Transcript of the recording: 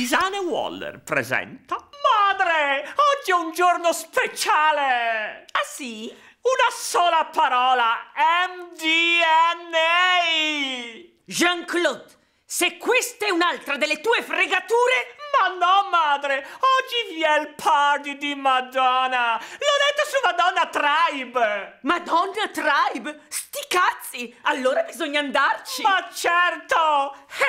Tisane Waller presenta Madre! Oggi è un giorno speciale! Ah sì? Una sola parola! MDNA! Jean-Claude, se questa è un'altra delle tue fregature... Ma no, madre! Oggi vi è il party di Madonna! L'ho detto su Madonna Tribe! Madonna Tribe? Sti cazzi! Allora bisogna andarci! Ma certo! Eh,